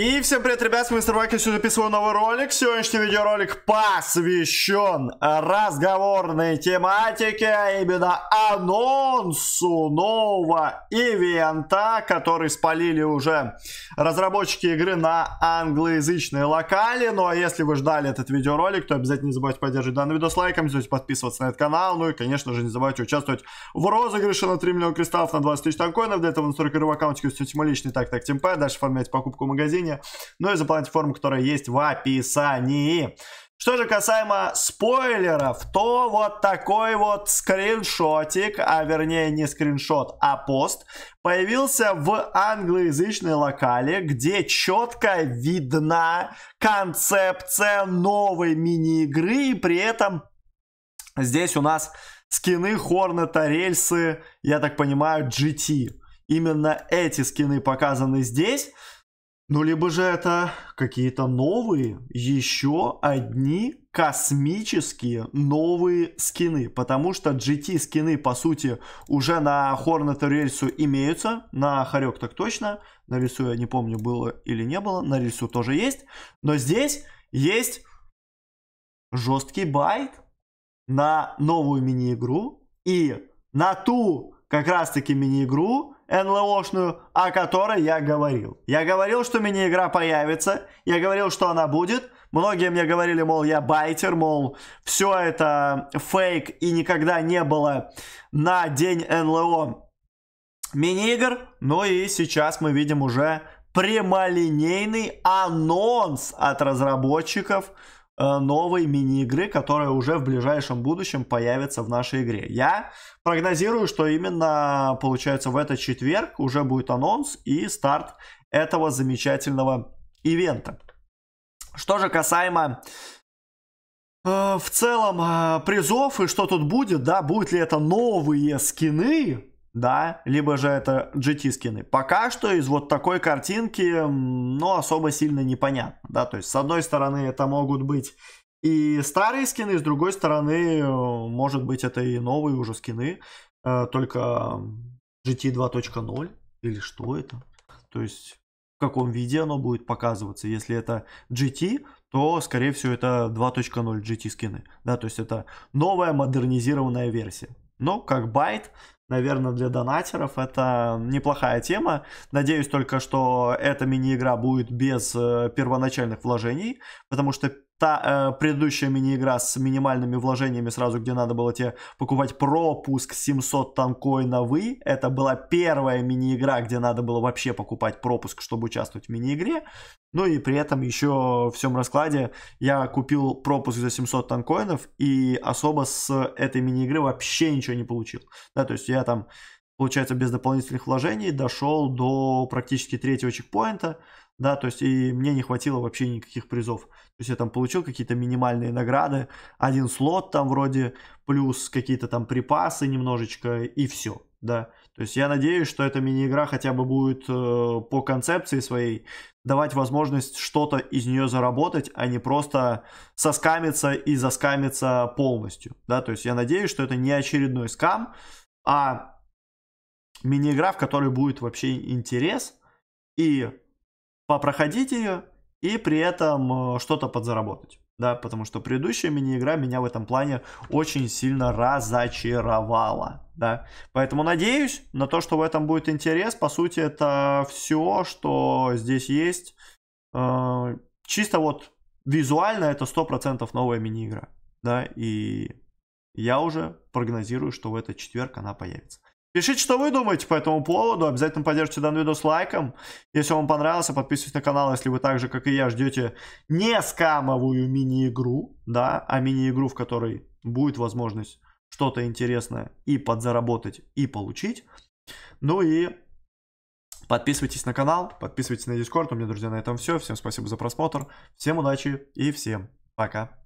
И всем привет, ребят, с вами Мистер я сегодня записываю новый ролик. Сегодняшний видеоролик посвящен разговорной тематике, а именно анонсу нового ивента, который спалили уже разработчики игры на англоязычной локали. Ну а если вы ждали этот видеоролик, то обязательно не забывайте поддерживать данный видос лайком, не забывайте подписываться на этот канал, ну и, конечно же, не забывайте участвовать в розыгрыше на 3 миллиона кристаллов на 20 тысяч танкоинов. Для этого настройка рыба аккаунтики, все мой личный так, так, темпай, дальше оформлять покупку в магазине приложение, ну и заполнять форму, которая есть в описании. Что же касаемо спойлеров, то вот такой вот скриншотик, а вернее не скриншот, а пост, появился в англоязычной локале, где четко видна концепция новой мини-игры, и при этом здесь у нас скины Хорнета, рельсы, я так понимаю, GT. Именно эти скины показаны здесь. Ну, либо же это какие-то новые, еще одни космические новые скины, потому что GT скины, по сути, уже на Hornet рельсу имеются, на Харек так точно, на рельсу я не помню, было или не было, на рельсу тоже есть, но здесь есть жесткий байт на новую мини-игру и на ту как раз-таки мини-игру, НЛОшную, о которой я говорил. Я говорил, что мини-игра появится, я говорил, что она будет. Многие мне говорили, мол, я байтер, мол, все это фейк и никогда не было на день НЛО мини-игр. Ну и сейчас мы видим уже прямолинейный анонс от разработчиков – Э, новой мини-игры, которая уже в ближайшем будущем появится в нашей игре. Я прогнозирую, что именно, получается, в этот четверг уже будет анонс и старт этого замечательного ивента. Что же касаемо э, в целом э, призов и что тут будет, да, будет ли это новые скины, да, либо же это GT скины. Пока что из вот такой картинки, ну, особо сильно непонятно, да, то есть с одной стороны это могут быть и старые скины, с другой стороны, э, может быть, это и новые уже скины, э, только GT 2.0 или что это, то есть в каком виде оно будет показываться, если это GT, то, скорее всего, это 2.0 GT скины, да, то есть это новая модернизированная версия. Ну, как байт, наверное, для донатеров это неплохая тема. Надеюсь только, что эта мини-игра будет без э, первоначальных вложений, потому что та э, предыдущая мини-игра с минимальными вложениями сразу, где надо было тебе покупать пропуск 700 танкоина вы. Это была первая мини-игра, где надо было вообще покупать пропуск, чтобы участвовать в мини-игре. Ну и при этом еще в всем раскладе я купил пропуск за 700 танкоинов и особо с этой мини-игры вообще ничего не получил. Да, то есть я там, получается, без дополнительных вложений дошел до практически третьего чекпоинта, да, то есть и мне не хватило вообще никаких призов. То есть я там получил какие-то минимальные награды, один слот там вроде, плюс какие-то там припасы немножечко и все, да. То есть я надеюсь, что эта мини-игра хотя бы будет э, по концепции своей давать возможность что-то из нее заработать, а не просто соскамиться и заскамиться полностью, да. То есть я надеюсь, что это не очередной скам, а мини-игра, в которой будет вообще интерес и попроходить ее и при этом э, что-то подзаработать. Да, потому что предыдущая мини-игра меня в этом плане очень сильно разочаровала. Да. Поэтому надеюсь на то, что в этом будет интерес. По сути, это все, что здесь есть. Э, чисто вот визуально это 100% новая мини-игра. Да, и я уже прогнозирую, что в этот четверг она появится. Пишите, что вы думаете по этому поводу. Обязательно поддержите данный видос лайком. Если вам понравился, подписывайтесь на канал, если вы так же, как и я, ждете не скамовую мини-игру, да, а мини-игру, в которой будет возможность что-то интересное и подзаработать, и получить. Ну и подписывайтесь на канал, подписывайтесь на Discord. У меня, друзья, на этом все. Всем спасибо за просмотр. Всем удачи и всем пока.